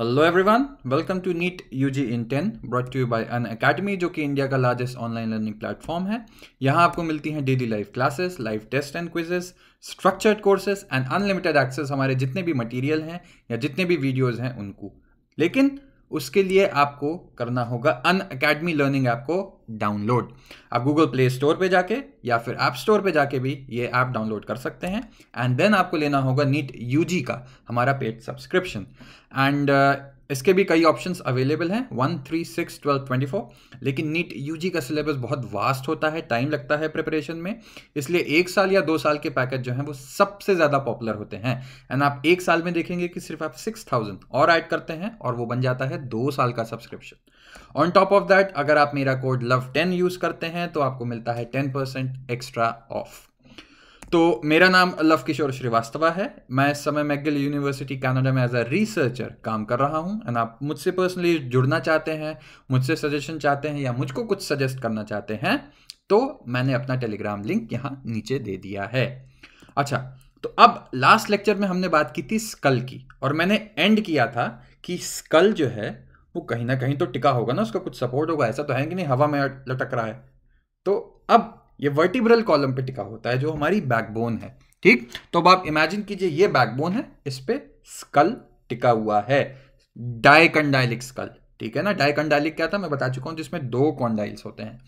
hello everyone welcome to NEET UG in ten brought to you by Unacademy जो कि India का largest online learning platform है यहाँ आपको मिलती हैं daily live classes live test and quizzes structured courses and unlimited access हमारे जितने भी मटेरियल हैं या जितने भी वीडियोज़ हैं उनको लेकिन उसके लिए आपको करना होगा अन अकेडमी लर्निंग ऐप को डाउनलोड आप गूगल प्ले स्टोर पे जाके या फिर ऐप स्टोर पे जाके भी ये ऐप डाउनलोड कर सकते हैं एंड देन आपको लेना होगा नीट यूजी का हमारा पेड सब्सक्रिप्शन एंड इसके भी कई ऑप्शंस अवेलेबल हैं one three six twelve twenty four लेकिन नीट यूजी का सिलेबस बहुत वास्ट होता है टाइम लगता है प्रिपरेशन में इसलिए एक साल या दो साल के पैकेज जो हैं वो सबसे ज़्यादा पॉपुलर होते हैं एंड आप एक साल में देखेंगे कि सिर्फ आप सिक्स थाउजेंड और ऐड करते हैं और वो बन जाता है दो साल का subscription on top of that अगर आप मेरा कोड लव टेन यूज़ करते हैं तो आपको मिलता है टेन परसेंट एक्स्ट्रा ऑफ तो मेरा नाम लव किशोर श्रीवास्तवा है मैं इस समय मैगल यूनिवर्सिटी कनाडा में एज अ रिसर्चर काम कर रहा हूं एंड आप मुझसे पर्सनली जुड़ना चाहते हैं मुझसे सजेशन चाहते हैं या मुझको कुछ सजेस्ट करना चाहते हैं तो मैंने अपना टेलीग्राम लिंक यहाँ नीचे दे दिया है अच्छा तो अब लास्ट लेक्चर में हमने बात की थी स्कल की और मैंने एंड किया था कि स्कल जो है वो कहीं ना कहीं तो टिका होगा ना उसका कुछ सपोर्ट होगा ऐसा तो है कि नहीं हवा में लटक रहा है तो अब ये वर्टिब्रल कॉलम पे टिका होता है जो हमारी बैकबोन है ठीक तो अब आप इमेजिन कीजिए ये बैकबोन है इस पे स्कल टिका हुआ है डायकंडाइलिक स्कल ठीक है ना डायकंडाइलिक क्या था मैं बता चुका हूं जिसमें दो कॉन्डाइल्स होते हैं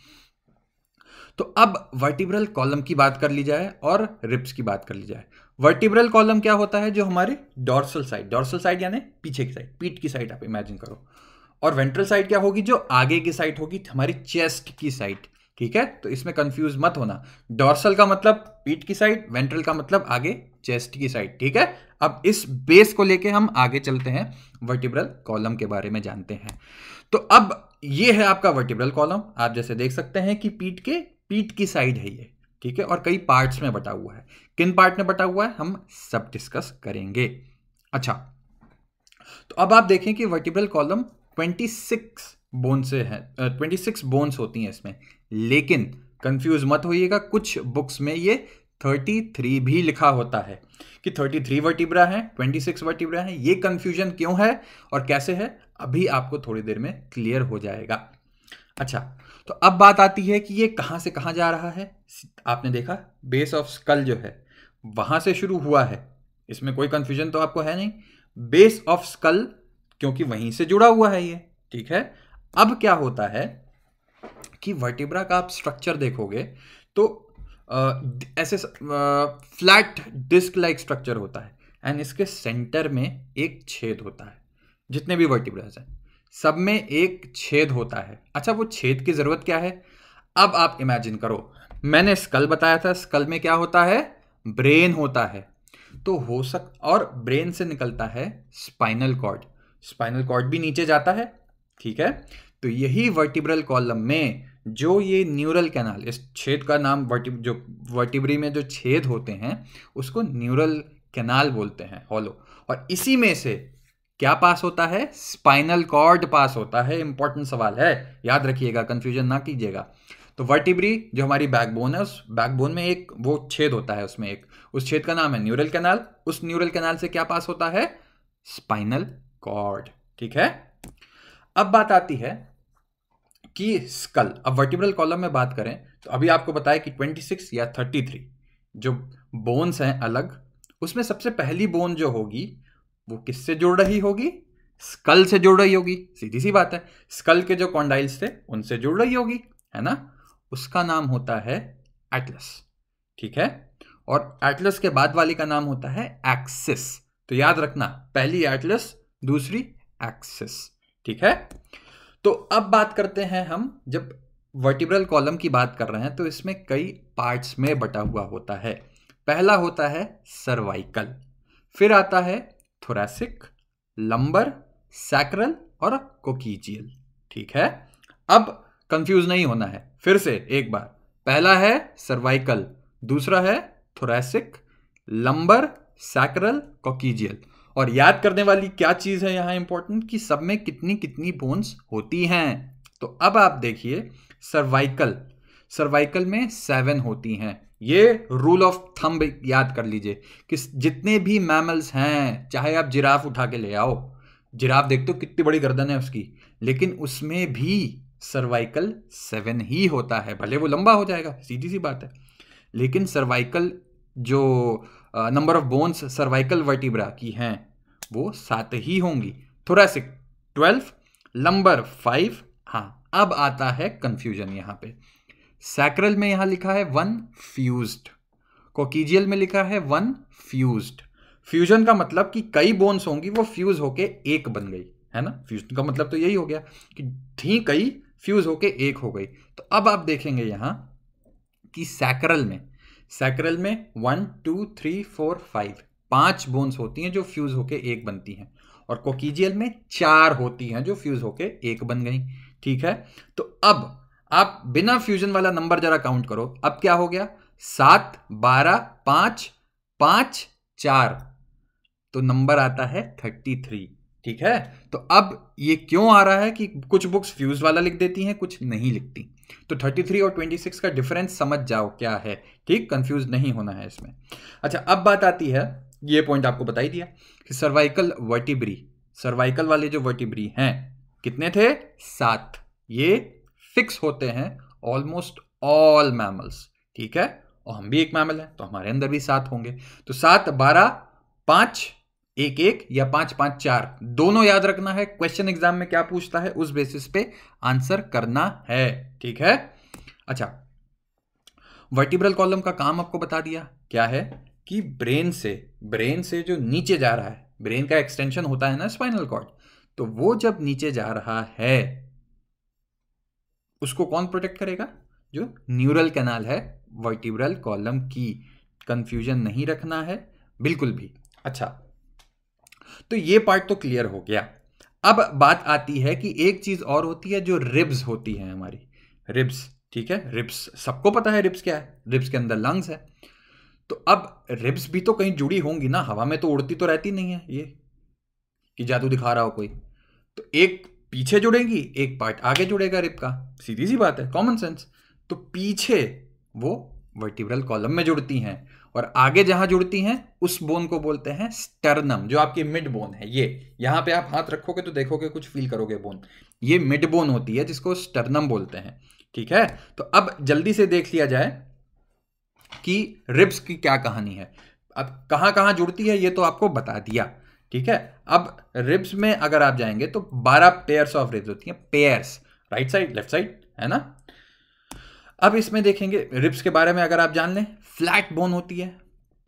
तो अब वर्टिब्रल कॉलम की बात कर ली जाए और रिप्स की बात कर ली जाए वर्टिब्रल कॉलम क्या होता है जो हमारे डॉर्सल साइड डॉर्सल साइड यानी पीछे की साइड पीठ की साइड आप इमेजिन करो और वेंट्रल साइड क्या होगी जो आगे की साइड होगी हमारी चेस्ट की साइड ठीक है तो इसमें कंफ्यूज मत होना डॉर्सल का मतलब पीठ की साइड वेंट्रल का मतलब आगे चेस्ट की साइड ठीक है अब इस बेस को लेके हम आगे चलते हैं वर्टिब्रल कॉलम के बारे में जानते हैं तो अब ये है आपका वर्टिब्रल कॉलम आप जैसे देख सकते हैं कि पीठ के पीठ की साइड है ये ठीक है और कई पार्ट्स में बटा हुआ है किन पार्ट में बटा हुआ है हम सब डिस्कस करेंगे अच्छा तो अब आप देखें कि वर्टिब्रल कॉलम 26 बोन से है 26 बोन्स होती हैं इसमें लेकिन कंफ्यूज मत होइएगा कुछ बुक्स में ये 33 भी लिखा होता है कि 33 वर्टिब्रा है 26 वर्टिब्रा है ये कंफ्यूजन क्यों है और कैसे है अभी आपको थोड़ी देर में क्लियर हो जाएगा अच्छा तो अब बात आती है कि ये कहां से कहां जा रहा है आपने देखा बेस ऑफ स्कल जो है वहां से शुरू हुआ है इसमें कोई कंफ्यूजन तो आपको है नहीं बेस ऑफ स्कल क्योंकि वहीं से जुड़ा हुआ है ये ठीक है अब क्या होता है कि वर्टिब्रा का आप स्ट्रक्चर देखोगे तो ऐसे फ्लैट डिस्क लाइक स्ट्रक्चर होता है एंड इसके सेंटर में एक छेद होता है जितने भी वर्टिब्राज हैं सब में एक छेद होता है अच्छा वो छेद की ज़रूरत क्या है अब आप इमेजिन करो मैंने स्कल बताया था स्कल में क्या होता है ब्रेन होता है तो हो सक और ब्रेन से निकलता है स्पाइनल कॉर्ड स्पाइनल कॉर्ड भी नीचे जाता है ठीक है तो यही वर्टिब्रल कॉलम में जो ये न्यूरल कैनाल इस छेद का नाम वर्टि जो वर्टिब्री में जो छेद होते हैं उसको न्यूरल कैनाल बोलते हैं हॉलो और इसी में से क्या पास होता है स्पाइनल कॉर्ड पास होता है इंपॉर्टेंट सवाल है याद रखिएगा कंफ्यूजन ना कीजिएगा तो वर्टिब्री जो हमारी बैकबोन है उस बैकबोन में एक वो छेद होता है उसमें एक उस छेद का नाम है न्यूरल कैनाल उस न्यूरल कैनाल से क्या पास होता है स्पाइनल कॉर्ड ठीक है अब बात आती है की स्कल अब वर्टिब्रल कॉलम में बात करें तो अभी आपको बताया कि 26 या 33 जो बोन्स हैं अलग उसमें सबसे पहली बोन जो होगी वो किससे जुड़ रही होगी स्कल से जुड़ रही होगी सीधी सी बात है स्कल के जो कॉन्डाइल्स थे उनसे जुड़ रही होगी है ना उसका नाम होता है एटलस ठीक है और एटलस के बाद वाली का नाम होता है एक्सिस तो याद रखना पहली एटलस दूसरी एक्सिस ठीक है तो अब बात करते हैं हम जब वर्टिब्रल कॉलम की बात कर रहे हैं तो इसमें कई पार्ट्स में बटा हुआ होता है पहला होता है सर्वाइकल फिर आता है थोरेसिक लंबर सैक्रल और कोकीजियल ठीक है अब कंफ्यूज नहीं होना है फिर से एक बार पहला है सर्वाइकल दूसरा है थोरेसिक लंबर सैक्रल कोकीजियल और याद करने वाली क्या चीज़ है यहाँ इंपॉर्टेंट कि सब में कितनी कितनी बोन्स होती हैं तो अब आप देखिए सर्वाइकल सर्वाइकल में सेवन होती हैं ये रूल ऑफ थंब याद कर लीजिए कि जितने भी मैमल्स हैं चाहे आप जिराफ उठा के ले आओ जिराफ देखते हो कितनी बड़ी गर्दन है उसकी लेकिन उसमें भी सर्वाइकल सेवन ही होता है भले वो लंबा हो जाएगा सीधी सी बात है लेकिन सर्वाइकल जो number of bones cervical vertebra की हैं वो सात ही होंगी थोरेसिक ट्वेल्व लंबर फाइव हाँ अब आता है कंफ्यूजन यहां पे सैक्रल में यहां लिखा है वन फ्यूज्ड कोकीजियल में लिखा है वन फ्यूज्ड फ्यूजन का मतलब कि कई बोन्स होंगी वो फ्यूज होके एक बन गई है ना फ्यूजन का मतलब तो यही हो गया कि थी कई फ्यूज होके एक हो गई तो अब आप देखेंगे यहां कि सैक्रल में सैक्रल में one two three four five पांच बोन्स होती हैं जो फ्यूज होके एक बनती हैं और कोकीजियल में चार होती हैं जो फ्यूज होके एक बन गई ठीक है तो अब आप बिना फ्यूजन वाला नंबर जरा काउंट करो अब क्या हो गया सात बारह पांच पांच चार तो नंबर आता है थर्टी थ्री ठीक है तो अब ये क्यों आ रहा है कि कुछ बुक्स फ्यूज वाला लिख देती हैं कुछ नहीं लिखती तो 33 और 26 का डिफरेंस समझ जाओ क्या है ठीक कंफ्यूज नहीं होना है इसमें अच्छा अब बात आती है ये पॉइंट आपको बताई दिया कि सर्वाइकल वर्टिब्री सर्वाइकल वाले जो वर्टिब्री हैं कितने थे सात ये फिक्स होते हैं ऑलमोस्ट ऑल मैमल्स ठीक है और हम भी एक मैमल है तो हमारे अंदर भी सात होंगे तो सात बारह पांच एक एक या पांच पांच चार दोनों याद रखना है क्वेश्चन एग्जाम में क्या पूछता है उस बेसिस पे आंसर करना है ठीक है अच्छा वर्टिब्रल कॉलम का काम आपको बता दिया क्या है कि ब्रेन से ब्रेन से जो नीचे जा रहा है ब्रेन का एक्सटेंशन होता है ना स्पाइनल कॉर्ड तो वो जब नीचे जा रहा है उसको कौन प्रोटेक्ट करेगा जो न्यूरल कैनाल है वर्टिब्रल कॉलम की कंफ्यूजन नहीं रखना है बिल्कुल भी अच्छा तो ये पार्ट तो क्लियर हो गया अब बात आती है कि एक चीज और होती है जो रिब्स होती है हमारी रिब्स ठीक है रिब्स सबको पता है रिब्स क्या है रिब्स के अंदर लंग्स है तो अब रिब्स भी तो कहीं जुड़ी होंगी ना हवा में तो उड़ती तो रहती नहीं है ये कि जादू दिखा रहा हो कोई तो एक पीछे जुड़ेगी एक पार्ट आगे जुड़ेगा रिब का सीधी सी बात है कॉमन सेंस तो पीछे वो वर्टिब्रल कॉलम में जुड़ती हैं और आगे जहां जुड़ती हैं उस बोन को बोलते हैं स्टर्नम जो आपकी मिड बोन है ये यहां पे आप हाथ रखोगे तो देखोगे कुछ फील करोगे बोन ये मिड बोन होती है जिसको स्टर्नम बोलते हैं ठीक है तो अब जल्दी से देख लिया जाए कि रिब्स की क्या कहानी है अब कहां कहां जुड़ती है ये तो आपको बता दिया ठीक है अब रिब्स में अगर आप जाएंगे तो 12 पेयर्स ऑफ रिब्स होती हैं pairs right side left side है ना अब इसमें देखेंगे रिप्स के बारे में अगर आप जान लें फ्लैट बोन होती है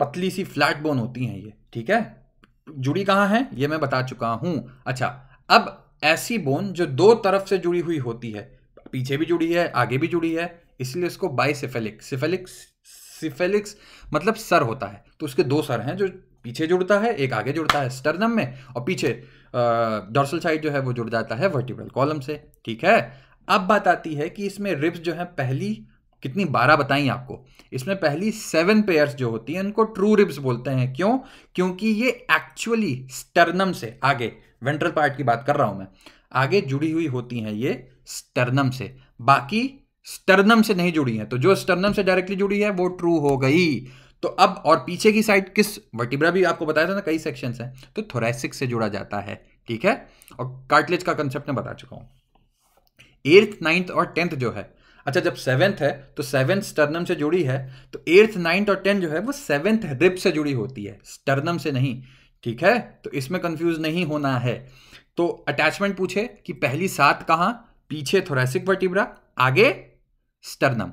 पतली सी फ्लैट बोन होती हैं ये ठीक है जुड़ी कहाँ है ये मैं बता चुका हूं अच्छा अब ऐसी बोन जो दो तरफ से जुड़ी हुई होती है पीछे भी जुड़ी है आगे भी जुड़ी है इसलिए इसको सिफेलिक सिफेलिक्स सिफेलिक्स मतलब सर होता है तो उसके दो सर हैं जो पीछे जुड़ता है एक आगे जुड़ता है स्टर्नम में और पीछे डॉर्सल साइड जो है वो जुड़ जाता है वर्टिब्रल कॉलम से ठीक है अब बात आती है कि इसमें रिप्स जो है पहली कितनी बारह बताई आपको इसमें पहली सेवन पेयर्स जो होती है उनको ट्रू रिब्स बोलते हैं क्यों क्योंकि ये एक्चुअली स्टर्नम से आगे वेंट्रल पार्ट की बात कर रहा हूं मैं आगे जुड़ी हुई होती हैं ये स्टर्नम से बाकी स्टर्नम से नहीं जुड़ी हैं तो जो स्टर्नम से डायरेक्टली जुड़ी है वो ट्रू हो गई तो अब और पीछे की साइड किस वर्टिब्रा भी आपको बताया था ना कई सेक्शंस हैं तो थोरेसिक से जुड़ा जाता है ठीक है और कार्टलेज का कंसेप्ट मैं बता चुका हूं एर्थ नाइन्थ और टेंथ जो है अच्छा जब सेवेंथ है तो सेवेंथ स्टर्नम से जुड़ी है तो एर्थ नाइन्थ और टेंथ जो है वो सेवेंथ रिप से जुड़ी होती है स्टर्नम से नहीं ठीक है तो इसमें कंफ्यूज नहीं होना है तो अटैचमेंट पूछे कि पहली सात कहां पीछे थोरेसिक वर्टिब्रा आगे स्टर्नम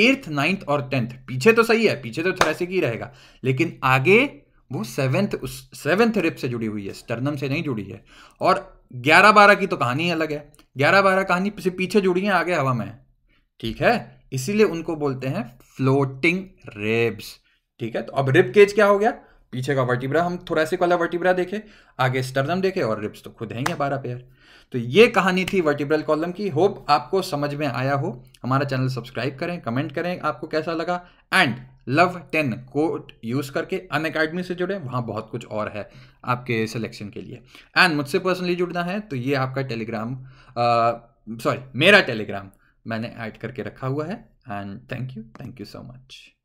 एर्थ नाइन्थ और टेंथ पीछे तो सही है पीछे तो थोरेसिक ही रहेगा लेकिन आगे वो सेवेंथ उस सेवेंथ रिप से जुड़ी हुई है स्टर्नम से नहीं जुड़ी है और ग्यारह बारह की तो कहानी अलग है ग्यारह बारह कहानी से पीछे जुड़ी हैं आगे हवा में ठीक है इसीलिए उनको बोलते हैं फ्लोटिंग रेब्स ठीक है तो अब रिब केज क्या हो गया पीछे का वर्टिब्रा हम थोड़ा से वाला वर्टिब्रा देखे आगे स्टर्नम देखे और रिब्स तो खुद हैं बारह पेयर तो ये कहानी थी वर्टिब्रल कॉलम की होप आपको समझ में आया हो हमारा चैनल सब्सक्राइब करें कमेंट करें आपको कैसा लगा and love ten code use करके अन अकेडमी से जुड़े वहां बहुत कुछ और है आपके सिलेक्शन के लिए एंड मुझसे पर्सनली जुड़ना है तो ये आपका टेलीग्राम सॉरी मेरा टेलीग्राम मैंने ऐड करके रखा हुआ है and thank you thank you so much